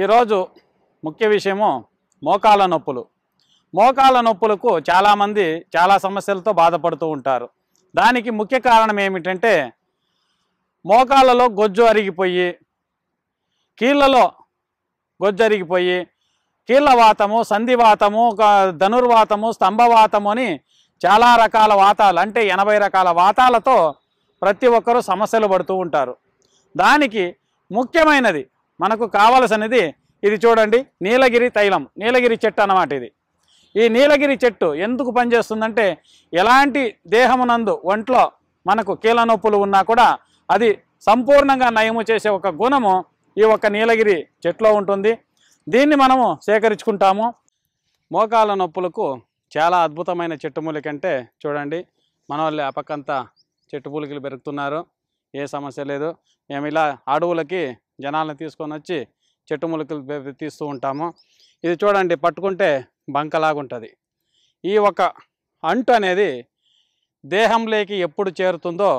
ఈరోజు ముఖ్య విషయము మోకాల నొప్పులు మోకాల నొప్పులకు చాలామంది చాలా సమస్యలతో బాధపడుతూ ఉంటారు దానికి ముఖ్య కారణం ఏమిటంటే మోకాలలో గొజ్జు అరిగిపోయి కీళ్ళలో గొజ్జు అరిగిపోయి కీళ్ళవాతము సంధివాతము ధనుర్వాతము స్తంభవాతము అని చాలా రకాల వాతాలు అంటే ఎనభై రకాల వాతాలతో ప్రతి ఒక్కరూ సమస్యలు పడుతూ ఉంటారు దానికి ముఖ్యమైనది మనకు కావలసినది ఇది చూడండి నీలగిరి తైలం నీలగిరి చెట్టు అన్నమాట ఇది ఈ నీలగిరి చెట్టు ఎందుకు పనిచేస్తుందంటే ఎలాంటి దేహమునందు ఒంట్లో మనకు కీల నొప్పులు ఉన్నా కూడా అది సంపూర్ణంగా నయము చేసే ఒక గుణము ఈ ఒక్క నీలగిరి చెట్లో ఉంటుంది దీన్ని మనము సేకరించుకుంటాము మోకాల నొప్పులకు చాలా అద్భుతమైన చెట్టు మూలిక అంటే చూడండి మన వాళ్ళు ఆ చెట్టు పూలికలు పెరుగుతున్నారు ఏ సమస్య లేదు మేము ఇలా అడవులకి జనాలను తీసుకొని వచ్చి చెట్టు ములకలు తీస్తూ ఉంటాము ఇది చూడండి పట్టుకుంటే బంకలాగుంటుంది ఈ ఒక అంటు అనేది దేహంలోకి ఎప్పుడు చేరుతుందో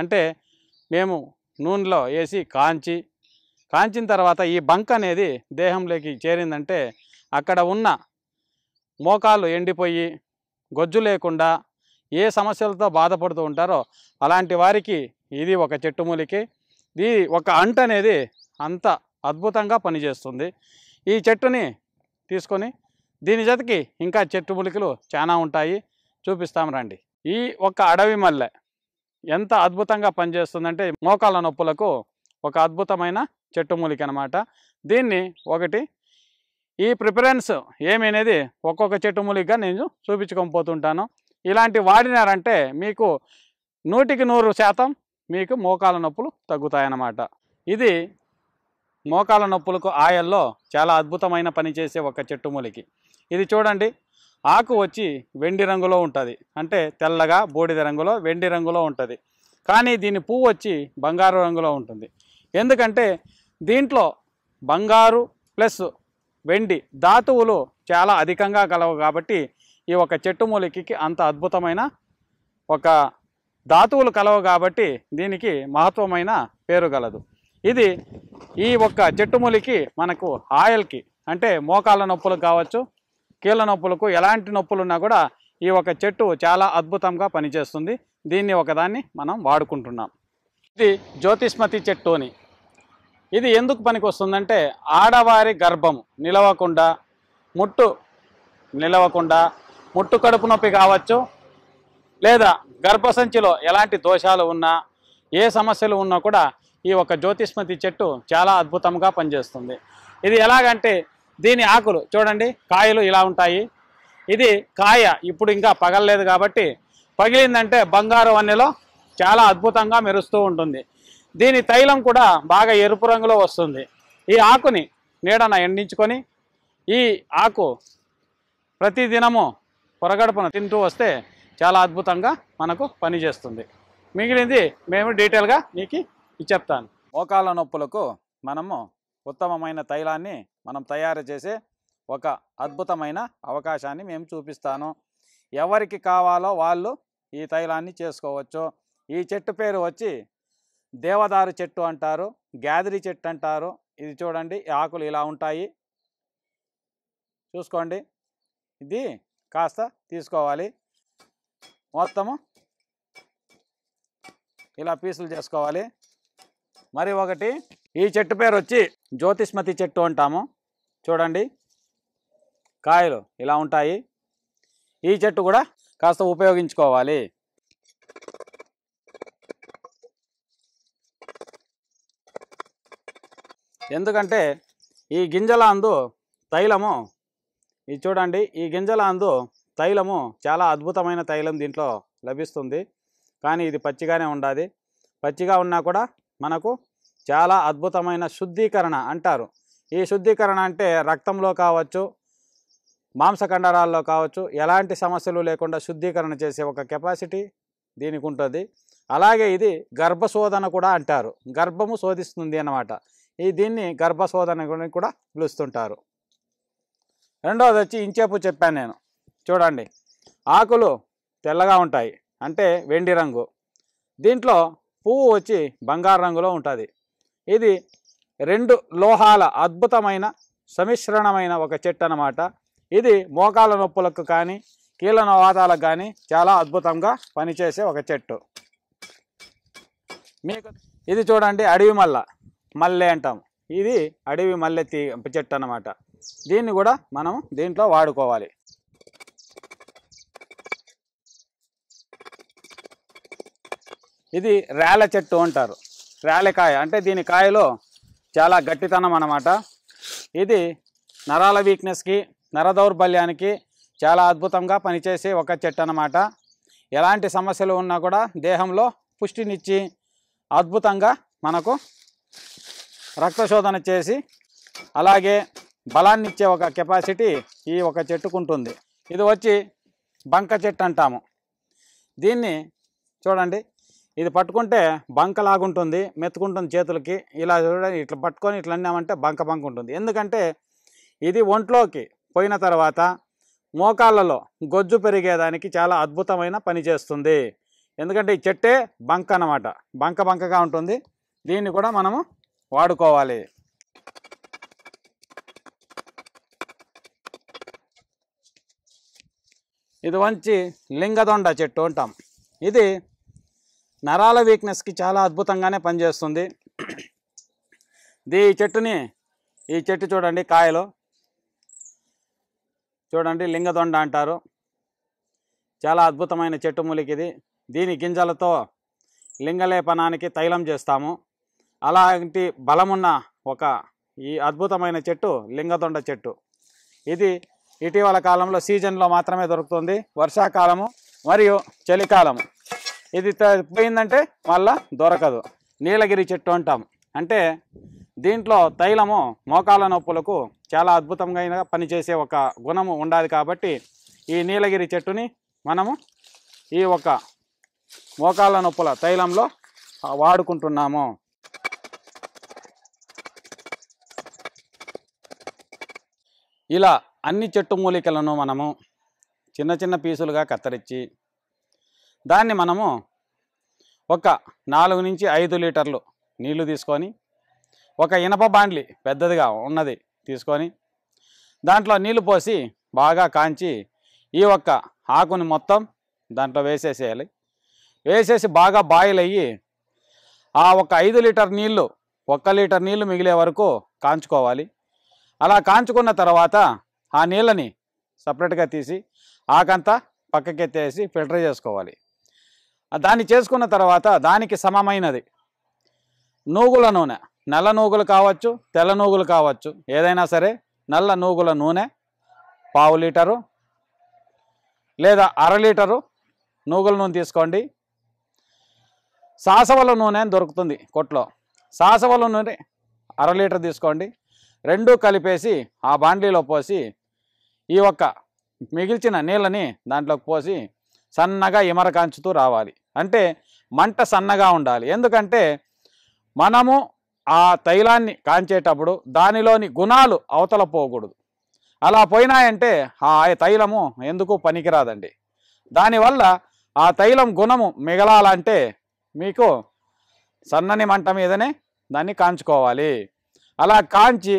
అంటే మేము నూనెలో వేసి కాంచి కాంచిన తర్వాత ఈ బంక అనేది దేహంలోకి చేరిందంటే అక్కడ ఉన్న మోకాలు ఎండిపోయి గొజ్జు లేకుండా ఏ సమస్యలతో బాధపడుతూ ఉంటారో అలాంటి వారికి ఇది ఒక చెట్టు మూలికి ఇది ఒక అంట అనేది అంత అద్భుతంగా పనిచేస్తుంది ఈ చెట్టుని తీసుకొని దీని జతకి ఇంకా చెట్టు మూలికలు చాలా ఉంటాయి చూపిస్తాం రండి ఈ ఒక అడవి మల్లె ఎంత అద్భుతంగా పనిచేస్తుందంటే మోకాళ్ళ నొప్పులకు ఒక అద్భుతమైన చెట్టు మూలిక అనమాట దీన్ని ఒకటి ఈ ప్రిఫరెన్స్ ఏమి అనేది ఒక్కొక్క చెట్టు మూలికగా నేను చూపించుకొని పోతుంటాను ఇలాంటి వాడినారంటే మీకు నూటికి నూరు శాతం మీకు మోకాల నొప్పులు తగ్గుతాయన్నమాట ఇది మోకాల నొప్పులకు ఆయల్లో చాలా అద్భుతమైన పని చేసే ఒక మూలికి ఇది చూడండి ఆకు వచ్చి వెండి రంగులో ఉంటుంది అంటే తెల్లగా బూడిద రంగులో వెండి రంగులో ఉంటుంది కానీ దీని పువ్వు వచ్చి బంగారు రంగులో ఉంటుంది ఎందుకంటే దీంట్లో బంగారు ప్లస్ వెండి ధాతువులు చాలా అధికంగా కలవు కాబట్టి ఈ ఒక చెట్టు మూలికకి అంత అద్భుతమైన ఒక ధాతువులు కలవు కాబట్టి దీనికి మహత్వమైన పేరు గలదు ఇది ఈ ఒక్క చెట్టుమూలికి మనకు ఆయిల్కి అంటే మోకాళ్ళ నొప్పులకు కావచ్చు కీళ్ళ నొప్పులకు ఎలాంటి నొప్పులున్నా కూడా ఈ ఒక చెట్టు చాలా అద్భుతంగా పనిచేస్తుంది దీన్ని ఒకదాన్ని మనం వాడుకుంటున్నాం ఇది జ్యోతిష్మతి చెట్టు అని ఇది ఎందుకు పనికి వస్తుందంటే ఆడవారి గర్భం నిలవకుండా ముట్టు నిలవకుండా ముట్టు కడుపు నొప్పి కావచ్చు లేదా గర్భసంచిలో ఎలాంటి దోషాలు ఉన్నా ఏ సమస్యలు ఉన్నా కూడా ఈ ఒక జ్యోతిష్మతి చెట్టు చాలా అద్భుతంగా పనిచేస్తుంది ఇది ఎలాగంటే దీని ఆకులు చూడండి కాయలు ఇలా ఉంటాయి ఇది కాయ ఇప్పుడు ఇంకా పగలలేదు కాబట్టి పగిలిందంటే బంగారు వన్నెలో చాలా అద్భుతంగా మెరుస్తూ ఉంటుంది దీని తైలం కూడా బాగా ఎరుపు రంగులో వస్తుంది ఈ ఆకుని నీడన ఎండించుకొని ఈ ఆకు ప్రతిదినము పొరగడుపున తింటూ వస్తే చాలా అద్భుతంగా మనకు పనిచేస్తుంది మిగిలింది మేము డీటెయిల్గా మీకు చెప్తాను మోకాళ్ళ నొప్పులకు మనము ఉత్తమమైన తైలాన్ని మనం తయారు చేసే ఒక అద్భుతమైన అవకాశాన్ని మేము చూపిస్తాను ఎవరికి కావాలో వాళ్ళు ఈ తైలాన్ని చేసుకోవచ్చు ఈ చెట్టు పేరు వచ్చి దేవదారు చెట్టు అంటారు గ్యాదరి చెట్టు అంటారు ఇది చూడండి ఆకులు ఇలా ఉంటాయి చూసుకోండి ఇది కాస్త తీసుకోవాలి మొత్తము ఇలా పీసులు చేసుకోవాలి మరి ఒకటి ఈ చెట్టు పేరు వచ్చి జ్యోతిష్మతి చెట్టు అంటాము చూడండి కాయలు ఇలా ఉంటాయి ఈ చెట్టు కూడా కాస్త ఉపయోగించుకోవాలి ఎందుకంటే ఈ గింజల అందు తైలము ఇది చూడండి ఈ గింజల అందు తైలము చాలా అద్భుతమైన తైలం దీంట్లో లభిస్తుంది కానీ ఇది పచ్చిగానే ఉండాలి పచ్చిగా ఉన్నా కూడా మనకు చాలా అద్భుతమైన శుద్ధీకరణ అంటారు ఈ శుద్ధీకరణ అంటే రక్తంలో కావచ్చు మాంస కండరాల్లో కావచ్చు ఎలాంటి సమస్యలు లేకుండా శుద్ధీకరణ చేసే ఒక కెపాసిటీ దీనికి ఉంటుంది అలాగే ఇది గర్భశోధన కూడా అంటారు గర్భము శోధిస్తుంది అన్నమాట ఈ దీన్ని గర్భశోధన కూడా పిలుస్తుంటారు రెండవది వచ్చి ఇంచేపు చెప్పాను నేను చూడండి ఆకులు తెల్లగా ఉంటాయి అంటే వెండి రంగు దీంట్లో పువ్వు వచ్చి బంగారు రంగులో ఉంటుంది ఇది రెండు లోహాల అద్భుతమైన సమిశ్రణమైన ఒక చెట్టు అనమాట ఇది మోకాల నొప్పులకు కానీ కీళ్ళ నవాతాలకు కానీ చాలా అద్భుతంగా పనిచేసే ఒక చెట్టు మీకు ఇది చూడండి అడవి మల్ల మల్లె అంటాం ఇది అడవి మల్లె తీ చెట్టు అన్నమాట దీన్ని కూడా మనం దీంట్లో వాడుకోవాలి ఇది రేల చెట్టు అంటారు రేలకాయ అంటే దీని కాయలో చాలా గట్టితనం అన్నమాట ఇది నరాల వీక్నెస్కి నర దౌర్బల్యానికి చాలా అద్భుతంగా పనిచేసే ఒక చెట్టు అన్నమాట ఎలాంటి సమస్యలు ఉన్నా కూడా దేహంలో పుష్టినిచ్చి అద్భుతంగా మనకు రక్త శోధన చేసి అలాగే బలాన్నిచ్చే ఒక కెపాసిటీ ఈ ఒక చెట్టుకుంటుంది ఇది వచ్చి బంక చెట్టు అంటాము దీన్ని చూడండి ఇది పట్టుకుంటే బంక లాగుంటుంది మెత్తుకుంటుంది చేతులకి ఇలా చూడండి ఇట్లా పట్టుకొని ఇట్లా అన్నామంటే బంక బంక ఉంటుంది ఎందుకంటే ఇది ఒంట్లోకి పోయిన తర్వాత మోకాళ్ళలో గొజ్జు పెరిగేదానికి చాలా అద్భుతమైన పని చేస్తుంది ఎందుకంటే ఈ చెట్టే బంక అనమాట బంక బంకగా ఉంటుంది దీన్ని కూడా మనము వాడుకోవాలి ఇది వంచి లింగదొండ చెట్టు అంటాం ఇది నరాల వీక్నెస్కి చాలా అద్భుతంగానే పనిచేస్తుంది ఈ చెట్టుని ఈ చెట్టు చూడండి కాయలు చూడండి లింగదొండ అంటారు చాలా అద్భుతమైన చెట్టు మూలికి దీని గింజలతో లింగలేపనానికి తైలం చేస్తాము అలాంటి బలమున్న ఒక ఈ అద్భుతమైన చెట్టు లింగదొండ చెట్టు ఇది ఇటీవల కాలంలో సీజన్లో మాత్రమే దొరుకుతుంది వర్షాకాలము మరియు చలికాలము ఇది పోయిందంటే మళ్ళా దొరకదు నీలగిరి చెట్టు అంటాం అంటే దీంట్లో తైలము మోకాల నొప్పులకు చాలా అద్భుతంగా పనిచేసే ఒక గుణము ఉండాలి కాబట్టి ఈ నీలగిరి చెట్టుని మనము ఈ ఒక మోకాల నొప్పుల తైలంలో వాడుకుంటున్నాము ఇలా అన్ని చెట్టు మూలికలను మనము చిన్న చిన్న పీసులుగా కత్తిరించి దాన్ని మనము ఒక నాలుగు నుంచి ఐదు లీటర్లు నీళ్లు తీసుకొని ఒక ఇనప బాండ్లి పెద్దదిగా ఉన్నది తీసుకొని దాంట్లో నీళ్లు పోసి బాగా కాంచి ఈ ఒక్క ఆకుని మొత్తం దాంట్లో వేసేసేయాలి వేసేసి బాగా బాయిల్ అయ్యి ఆ ఒక ఐదు లీటర్ నీళ్లు ఒక్క లీటర్ నీళ్లు మిగిలే వరకు కాంచుకోవాలి అలా కాంచుకున్న తర్వాత ఆ నీళ్ళని సపరేట్గా తీసి ఆకంతా పక్కకెత్తేసి ఫిల్టర్ చేసుకోవాలి దాన్ని చేసుకున్న తర్వాత దానికి సమమైనది నూగుల నూనె నల్ల నూగులు కావచ్చు తెల్ల నూగులు కావచ్చు ఏదైనా సరే నల్ల నూగుల నూనె పావు లీటరు లేదా అర లీటరు నూగుల నూనె తీసుకోండి సాసవల నూనె దొరుకుతుంది కొట్లో సాసవల నూనె అర లీటర్ తీసుకోండి రెండు కలిపేసి ఆ బాండ్లీలో పోసి ఈ ఒక్క మిగిల్చిన నీళ్ళని దాంట్లోకి పోసి సన్నగా ఇమరకాంచుతూ రావాలి అంటే మంట సన్నగా ఉండాలి ఎందుకంటే మనము ఆ తైలాన్ని కాంచేటప్పుడు దానిలోని గుణాలు అవతల పోకూడదు అలా పోయినాయంటే ఆ తైలము ఎందుకు పనికిరాదండి దానివల్ల ఆ తైలం గుణము మిగలాలంటే మీకు సన్నని మంట మీదనే దాన్ని కాంచుకోవాలి అలా కాంచి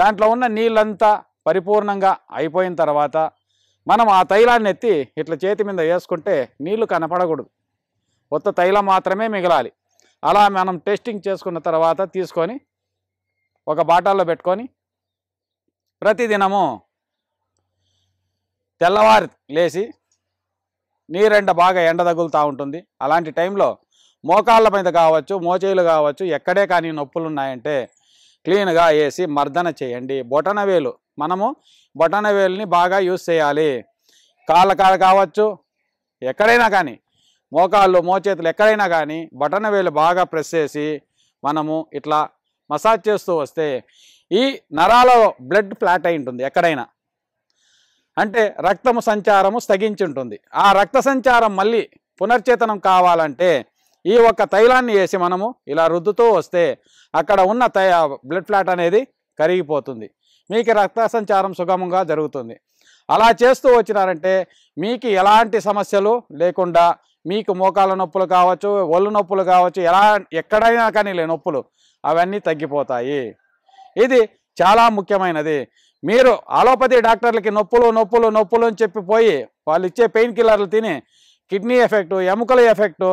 దాంట్లో ఉన్న నీళ్ళంతా పరిపూర్ణంగా అయిపోయిన తర్వాత మనం ఆ తైలాన్ని ఎత్తి ఇట్లా చేతి మీద వేసుకుంటే నీళ్లు కనపడకూడదు కొత్త తైలం మాత్రమే మిగలాలి అలా మనం టెస్టింగ్ చేసుకున్న తర్వాత తీసుకొని ఒక బాటాల్లో పెట్టుకొని ప్రతిదినము తెల్లవారి లేచి నీరెండ బాగా ఎండ తగులుతూ ఉంటుంది అలాంటి టైంలో మోకాళ్ళ మీద కావచ్చు మోచేలు కావచ్చు ఎక్కడే కానీ నొప్పులు ఉన్నాయంటే క్లీన్గా వేసి మర్దన చేయండి బొటనవేలు మనము బొటనవేలుని బాగా యూజ్ చేయాలి కాళ్ళ కాడ కావచ్చు ఎక్కడైనా కానీ మోకాళ్ళు మోచేతులు ఎక్కడైనా కానీ బొటనవేలు బాగా ప్రెస్ చేసి మనము ఇట్లా మసాజ్ చేస్తూ వస్తే ఈ నరాలలో బ్లడ్ ఫ్లాట్ అయి ఉంటుంది ఎక్కడైనా అంటే రక్తము సంచారము స్థగించి ఉంటుంది ఆ రక్త సంచారం మళ్ళీ పునర్చేతనం కావాలంటే ఈ ఒక్క తైలాన్ని వేసి మనము ఇలా రుద్దుతూ వస్తే అక్కడ ఉన్న తై బ్లడ్ ఫ్లాట్ అనేది కరిగిపోతుంది మీకు రక్త సంచారం సుగమంగా జరుగుతుంది అలా చేస్తూ వచ్చినారంటే మీకు ఎలాంటి సమస్యలు లేకుండా మీకు మోకాల నొప్పులు కావచ్చు ఒళ్ళు నొప్పులు కావచ్చు ఎలా ఎక్కడైనా కానీ లే నొప్పులు అవన్నీ తగ్గిపోతాయి ఇది చాలా ముఖ్యమైనది మీరు అలోపతి డాక్టర్లకి నొప్పులు నొప్పులు నొప్పులు అని చెప్పిపోయి వాళ్ళు ఇచ్చే పెయిన్ కిల్లర్లు తిని కిడ్నీ ఎఫెక్టు ఎముకల ఎఫెక్టు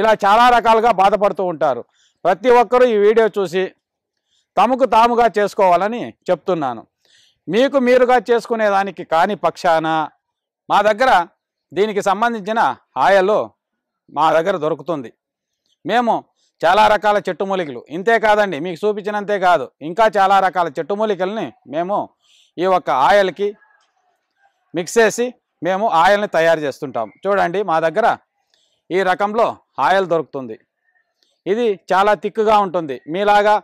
ఇలా చాలా రకాలుగా బాధపడుతూ ఉంటారు ప్రతి ఒక్కరూ ఈ వీడియో చూసి తమకు తాముగా చేసుకోవాలని చెప్తున్నాను మీకు మీరుగా చేసుకునే దానికి కాని పక్షాన మా దగ్గర దీనికి సంబంధించిన ఆయలు మా దగ్గర దొరుకుతుంది మేము చాలా రకాల చెట్టుమూలికలు ఇంతే కాదండి మీకు చూపించినంతే కాదు ఇంకా చాలా రకాల చెట్టుమూలికల్ని మేము ఈ ఒక్క ఆయిల్కి మిక్స్ చేసి మేము ఆయిల్ని తయారు చేస్తుంటాం చూడండి మా దగ్గర ఈ రకంలో ఆయిల్ దొరుకుతుంది ఇది చాలా తిక్కుగా ఉంటుంది మీలాగా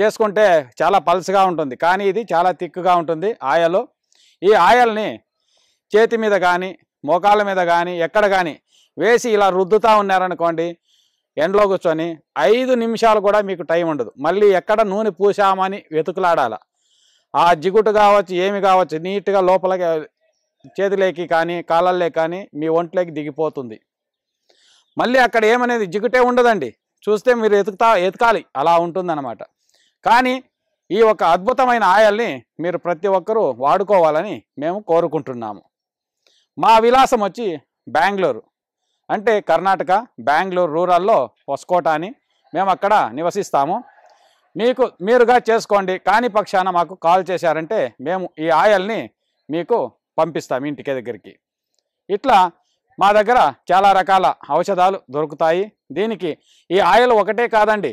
చేసుకుంటే చాలా పల్స్గా ఉంటుంది కానీ ఇది చాలా తిక్కుగా ఉంటుంది ఆయలు ఈ ఆయల్ని చేతి మీద కానీ మోకాళ్ళ మీద కానీ ఎక్కడ కానీ వేసి ఇలా రుద్దుతూ ఉన్నారనుకోండి ఎండలో కూర్చొని ఐదు నిమిషాలు కూడా మీకు టైం ఉండదు మళ్ళీ ఎక్కడ నూనె పూసామని వెతుకులాడాల ఆ జిగుటు కావచ్చు ఏమి కావచ్చు నీట్గా లోపలికి చేతిలోకి కానీ కాళ్ళల్లో కానీ మీ ఒంట్లోకి దిగిపోతుంది మళ్ళీ అక్కడ ఏమనేది జిగుటే ఉండదండి చూస్తే మీరు ఎతుకుతా ఎతకాలి అలా ఉంటుందన్నమాట కానీ ఈ ఒక అద్భుతమైన ఆయల్ని మీరు ప్రతి ఒక్కరూ వాడుకోవాలని మేము కోరుకుంటున్నాము మా విలాసం వచ్చి బెంగళూరు అంటే కర్ణాటక బెంగళూరు రూరల్లో అని మేము అక్కడ నివసిస్తాము మీకు మీరుగా చేసుకోండి కాని పక్షాన మాకు కాల్ చేశారంటే మేము ఈ ఆయల్ని మీకు పంపిస్తాము ఇంటికి దగ్గరికి ఇట్లా మా దగ్గర చాలా రకాల ఔషధాలు దొరుకుతాయి దీనికి ఈ ఆయిల్ ఒకటే కాదండి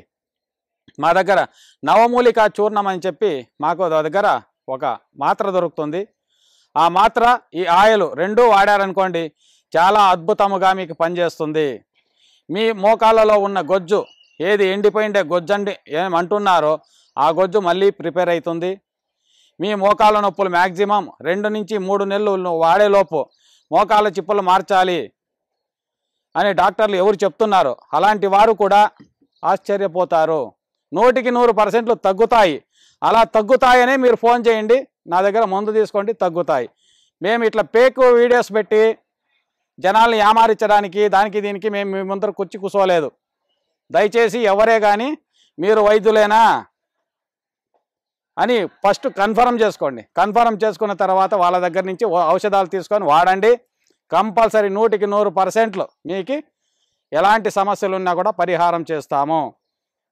మా దగ్గర నవమూలిక చూర్ణం అని చెప్పి మాకు దగ్గర ఒక మాత్ర దొరుకుతుంది ఆ మాత్ర ఈ ఆయిల్ రెండూ వాడారనుకోండి చాలా అద్భుతముగా మీకు పనిచేస్తుంది మీ మోకాళ్ళలో ఉన్న గొజ్జు ఏది ఎండిపోయిండే గొజ్జు అండి ఏమంటున్నారో ఆ గొజ్జు మళ్ళీ ప్రిపేర్ అవుతుంది మీ మోకాళ్ళ నొప్పులు మ్యాక్సిమం రెండు నుంచి మూడు నెలలు వాడేలోపు మోకాళ్ళ చిప్పలు మార్చాలి అని డాక్టర్లు ఎవరు చెప్తున్నారో అలాంటి వారు కూడా ఆశ్చర్యపోతారు నూటికి నూరు పర్సెంట్లు తగ్గుతాయి అలా తగ్గుతాయనే మీరు ఫోన్ చేయండి నా దగ్గర మందు తీసుకోండి తగ్గుతాయి మేము ఇట్లా పేకు వీడియోస్ పెట్టి జనాల్ని ఏమారించడానికి దానికి దీనికి మేము మీ ముందర కూర్చి కూసోలేదు దయచేసి ఎవరే కానీ మీరు వైద్యులేనా అని ఫస్ట్ కన్ఫర్మ్ చేసుకోండి కన్ఫర్మ్ చేసుకున్న తర్వాత వాళ్ళ దగ్గర నుంచి ఔషధాలు తీసుకొని వాడండి కంపల్సరీ నూటికి నూరు పర్సెంట్లు మీకు ఎలాంటి సమస్యలు ఉన్నా కూడా పరిహారం చేస్తాము